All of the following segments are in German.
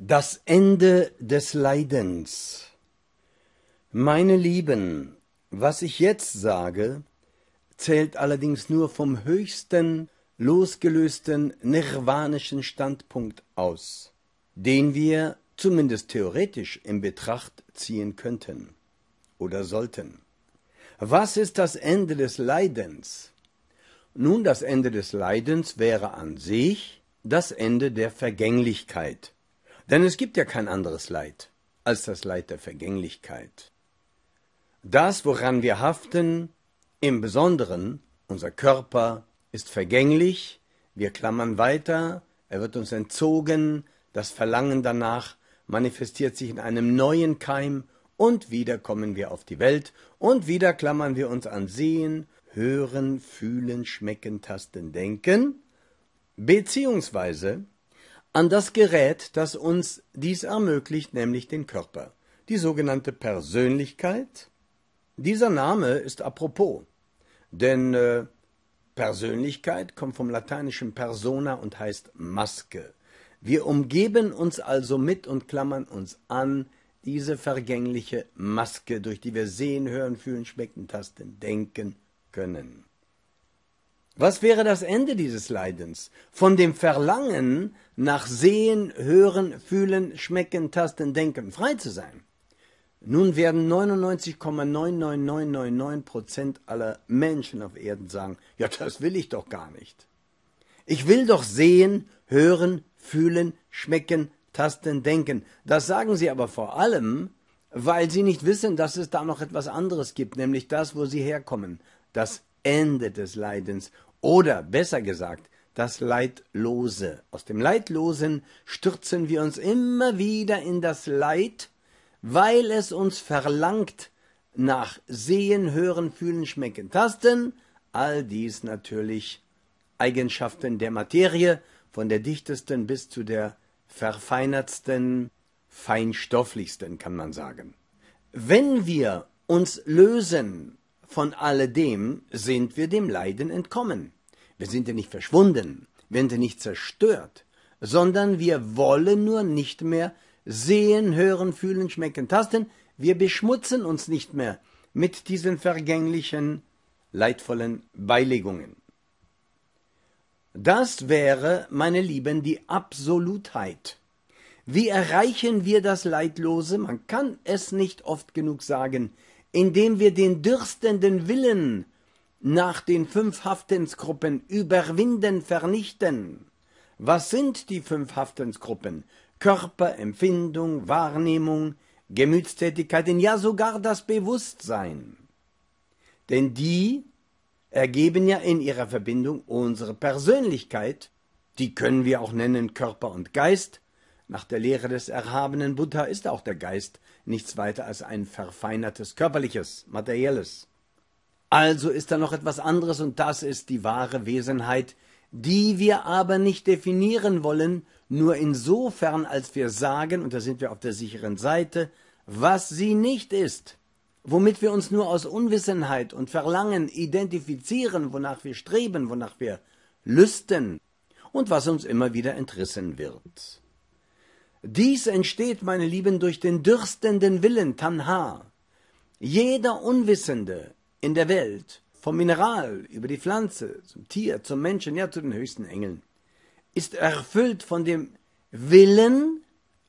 Das Ende des Leidens. Meine Lieben, was ich jetzt sage, zählt allerdings nur vom höchsten, losgelösten, nirvanischen Standpunkt aus, den wir zumindest theoretisch in Betracht ziehen könnten oder sollten. Was ist das Ende des Leidens? Nun, das Ende des Leidens wäre an sich das Ende der Vergänglichkeit denn es gibt ja kein anderes Leid als das Leid der Vergänglichkeit. Das, woran wir haften, im Besonderen, unser Körper ist vergänglich, wir klammern weiter, er wird uns entzogen, das Verlangen danach manifestiert sich in einem neuen Keim und wieder kommen wir auf die Welt und wieder klammern wir uns an Sehen, Hören, Fühlen, Schmecken, Tasten, Denken, beziehungsweise an das Gerät, das uns dies ermöglicht, nämlich den Körper, die sogenannte Persönlichkeit. Dieser Name ist apropos, denn äh, Persönlichkeit kommt vom lateinischen persona und heißt Maske. Wir umgeben uns also mit und klammern uns an diese vergängliche Maske, durch die wir sehen, hören, fühlen, schmecken, tasten, denken können. Was wäre das Ende dieses Leidens? Von dem Verlangen nach Sehen, Hören, Fühlen, Schmecken, Tasten, Denken frei zu sein. Nun werden 99,99999 aller Menschen auf Erden sagen, ja, das will ich doch gar nicht. Ich will doch sehen, hören, fühlen, schmecken, tasten, denken. Das sagen sie aber vor allem, weil sie nicht wissen, dass es da noch etwas anderes gibt, nämlich das, wo sie herkommen, das Ende des Leidens oder besser gesagt das Leidlose. Aus dem Leidlosen stürzen wir uns immer wieder in das Leid, weil es uns verlangt nach Sehen, Hören, Fühlen, Schmecken, Tasten, all dies natürlich Eigenschaften der Materie, von der dichtesten bis zu der verfeinertsten, feinstofflichsten kann man sagen. Wenn wir uns lösen von alledem sind wir dem Leiden entkommen. Wir sind ja nicht verschwunden, wir sind ja nicht zerstört, sondern wir wollen nur nicht mehr sehen, hören, fühlen, schmecken, tasten. Wir beschmutzen uns nicht mehr mit diesen vergänglichen, leidvollen Beilegungen. Das wäre, meine Lieben, die Absolutheit. Wie erreichen wir das Leidlose? Man kann es nicht oft genug sagen indem wir den dürstenden Willen nach den fünf Haftensgruppen überwinden, vernichten. Was sind die fünf Haftensgruppen? Körper, Empfindung, Wahrnehmung, Gemütstätigkeiten, ja sogar das Bewusstsein. Denn die ergeben ja in ihrer Verbindung unsere Persönlichkeit, die können wir auch nennen Körper und Geist. Nach der Lehre des erhabenen Buddha ist auch der Geist nichts weiter als ein verfeinertes, körperliches, materielles. Also ist da noch etwas anderes und das ist die wahre Wesenheit, die wir aber nicht definieren wollen, nur insofern, als wir sagen, und da sind wir auf der sicheren Seite, was sie nicht ist, womit wir uns nur aus Unwissenheit und Verlangen identifizieren, wonach wir streben, wonach wir lüsten und was uns immer wieder entrissen wird. Dies entsteht, meine Lieben, durch den dürstenden Willen, Tanha. Jeder Unwissende in der Welt, vom Mineral über die Pflanze, zum Tier, zum Menschen, ja zu den höchsten Engeln, ist erfüllt von dem Willen,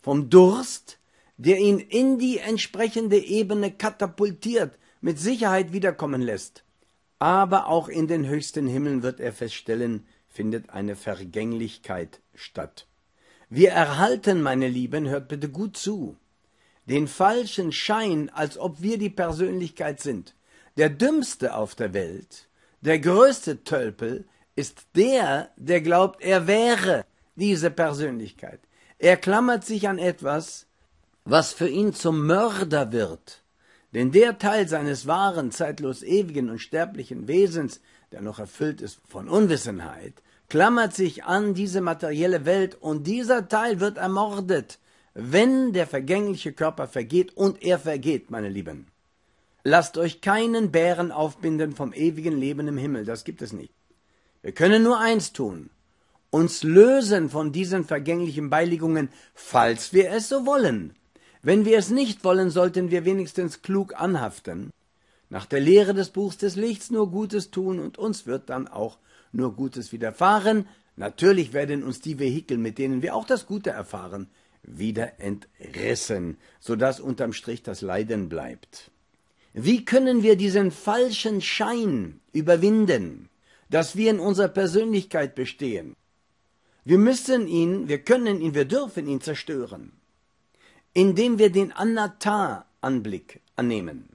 vom Durst, der ihn in die entsprechende Ebene katapultiert, mit Sicherheit wiederkommen lässt. Aber auch in den höchsten Himmeln wird er feststellen, findet eine Vergänglichkeit statt. Wir erhalten, meine Lieben, hört bitte gut zu, den falschen Schein, als ob wir die Persönlichkeit sind. Der dümmste auf der Welt, der größte Tölpel ist der, der glaubt, er wäre diese Persönlichkeit. Er klammert sich an etwas, was für ihn zum Mörder wird. Denn der Teil seines wahren, zeitlos ewigen und sterblichen Wesens, der noch erfüllt ist von Unwissenheit, klammert sich an diese materielle Welt und dieser Teil wird ermordet, wenn der vergängliche Körper vergeht und er vergeht, meine Lieben. Lasst euch keinen Bären aufbinden vom ewigen Leben im Himmel, das gibt es nicht. Wir können nur eins tun, uns lösen von diesen vergänglichen Beiligungen, falls wir es so wollen. Wenn wir es nicht wollen, sollten wir wenigstens klug anhaften nach der Lehre des Buchs des Lichts nur Gutes tun und uns wird dann auch nur Gutes widerfahren. Natürlich werden uns die Vehikel, mit denen wir auch das Gute erfahren, wieder entrissen, sodass unterm Strich das Leiden bleibt. Wie können wir diesen falschen Schein überwinden, dass wir in unserer Persönlichkeit bestehen? Wir müssen ihn, wir können ihn, wir dürfen ihn zerstören, indem wir den Anatta-Anblick annehmen.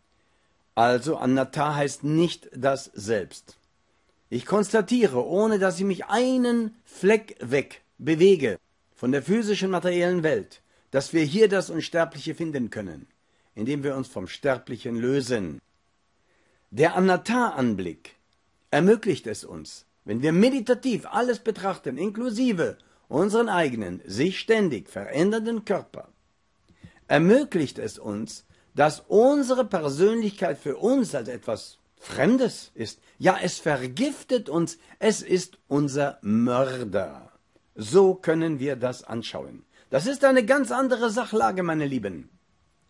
Also Anatta heißt nicht das Selbst. Ich konstatiere, ohne dass ich mich einen Fleck weg bewege von der physischen materiellen Welt, dass wir hier das Unsterbliche finden können, indem wir uns vom Sterblichen lösen. Der Anatta-Anblick ermöglicht es uns, wenn wir meditativ alles betrachten, inklusive unseren eigenen, sich ständig verändernden Körper, ermöglicht es uns, dass unsere Persönlichkeit für uns als etwas Fremdes ist. Ja, es vergiftet uns, es ist unser Mörder. So können wir das anschauen. Das ist eine ganz andere Sachlage, meine Lieben.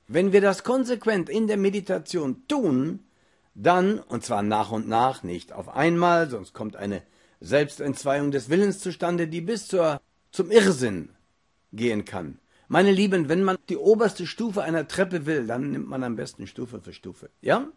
Wenn wir das konsequent in der Meditation tun, dann, und zwar nach und nach, nicht auf einmal, sonst kommt eine Selbstentzweiung des Willens zustande, die bis zur, zum Irrsinn gehen kann. Meine Lieben, wenn man die oberste Stufe einer Treppe will, dann nimmt man am besten Stufe für Stufe. Ja?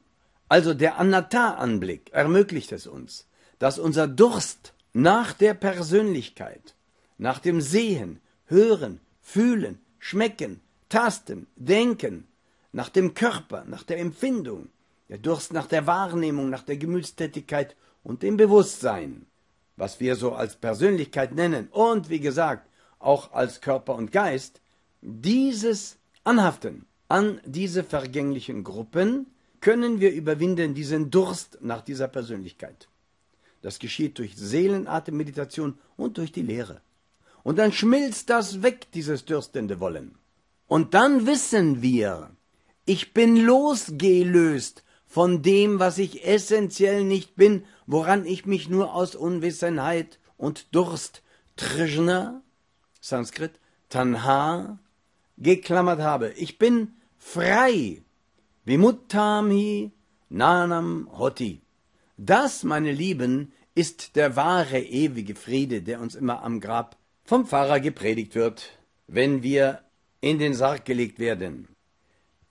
Also der Anatar-Anblick ermöglicht es uns, dass unser Durst nach der Persönlichkeit, nach dem Sehen, Hören, Fühlen, Schmecken, Tasten, Denken, nach dem Körper, nach der Empfindung, der Durst nach der Wahrnehmung, nach der Gemütstätigkeit und dem Bewusstsein, was wir so als Persönlichkeit nennen und wie gesagt auch als Körper und Geist, dieses Anhaften an diese vergänglichen Gruppen können wir überwinden diesen Durst nach dieser Persönlichkeit. Das geschieht durch Seelenatemmeditation und durch die Lehre. Und dann schmilzt das weg, dieses dürstende Wollen. Und dann wissen wir, ich bin losgelöst von dem, was ich essentiell nicht bin, woran ich mich nur aus Unwissenheit und Durst, Trishna, Sanskrit, Tanha, geklammert habe. Ich bin frei. Vimuttamhi nanam hoti. Das, meine Lieben, ist der wahre ewige Friede, der uns immer am Grab vom Pfarrer gepredigt wird, wenn wir in den Sarg gelegt werden.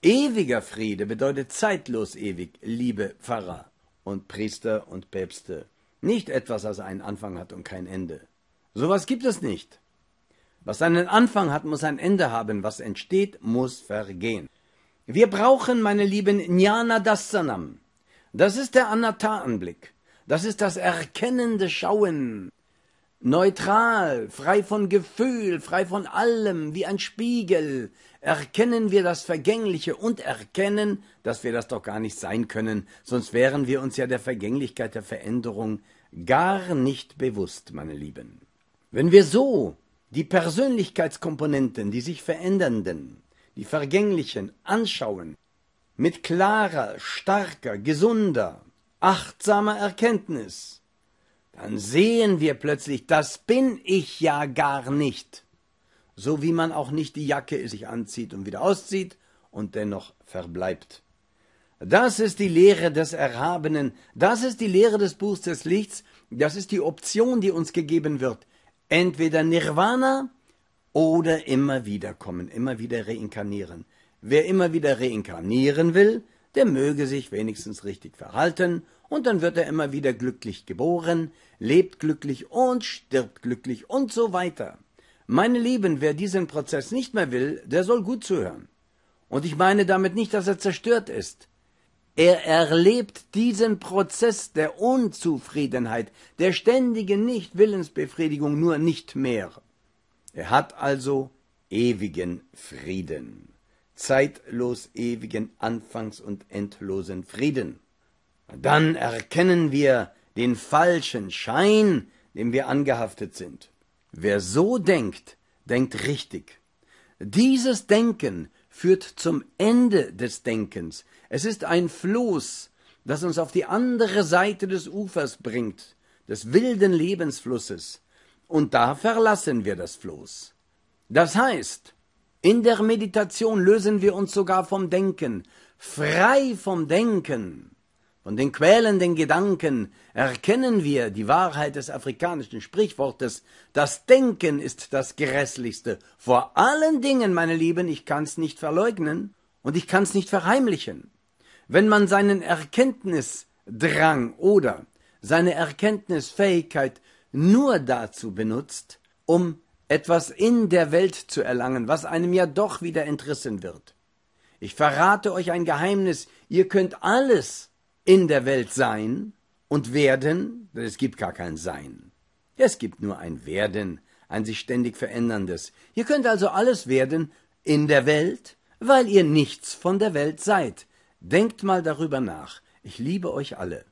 Ewiger Friede bedeutet zeitlos ewig, liebe Pfarrer und Priester und Päpste. Nicht etwas, das einen Anfang hat und kein Ende. Sowas gibt es nicht. Was einen Anfang hat, muss ein Ende haben. Was entsteht, muss vergehen. Wir brauchen, meine Lieben, Jnana Dasanam. Das ist der Anatta-Anblick. Das ist das erkennende Schauen. Neutral, frei von Gefühl, frei von allem, wie ein Spiegel, erkennen wir das Vergängliche und erkennen, dass wir das doch gar nicht sein können, sonst wären wir uns ja der Vergänglichkeit der Veränderung gar nicht bewusst, meine Lieben. Wenn wir so die Persönlichkeitskomponenten, die sich verändernden, die vergänglichen anschauen, mit klarer, starker, gesunder, achtsamer Erkenntnis, dann sehen wir plötzlich, das bin ich ja gar nicht. So wie man auch nicht die Jacke sich anzieht und wieder auszieht und dennoch verbleibt. Das ist die Lehre des Erhabenen, das ist die Lehre des Buchs des Lichts, das ist die Option, die uns gegeben wird, Entweder Nirvana oder immer wiederkommen, immer wieder reinkarnieren. Wer immer wieder reinkarnieren will, der möge sich wenigstens richtig verhalten, und dann wird er immer wieder glücklich geboren, lebt glücklich und stirbt glücklich und so weiter. Meine Lieben, wer diesen Prozess nicht mehr will, der soll gut zuhören. Und ich meine damit nicht, dass er zerstört ist, er erlebt diesen Prozess der Unzufriedenheit, der ständigen Nichtwillensbefriedigung nur nicht mehr. Er hat also ewigen Frieden, zeitlos ewigen Anfangs- und endlosen Frieden. Dann erkennen wir den falschen Schein, dem wir angehaftet sind. Wer so denkt, denkt richtig. Dieses Denken führt zum Ende des Denkens. Es ist ein Floß, das uns auf die andere Seite des Ufers bringt, des wilden Lebensflusses. Und da verlassen wir das Floß. Das heißt, in der Meditation lösen wir uns sogar vom Denken, frei vom Denken. Von den quälenden Gedanken erkennen wir die Wahrheit des afrikanischen Sprichwortes, das Denken ist das Grässlichste. Vor allen Dingen, meine Lieben, ich kann's nicht verleugnen und ich kann's nicht verheimlichen. Wenn man seinen Erkenntnisdrang oder seine Erkenntnisfähigkeit nur dazu benutzt, um etwas in der Welt zu erlangen, was einem ja doch wieder entrissen wird. Ich verrate euch ein Geheimnis, ihr könnt alles in der Welt sein und werden, denn es gibt gar kein Sein. Es gibt nur ein Werden, ein sich ständig veränderndes. Ihr könnt also alles werden in der Welt, weil ihr nichts von der Welt seid. Denkt mal darüber nach. Ich liebe euch alle.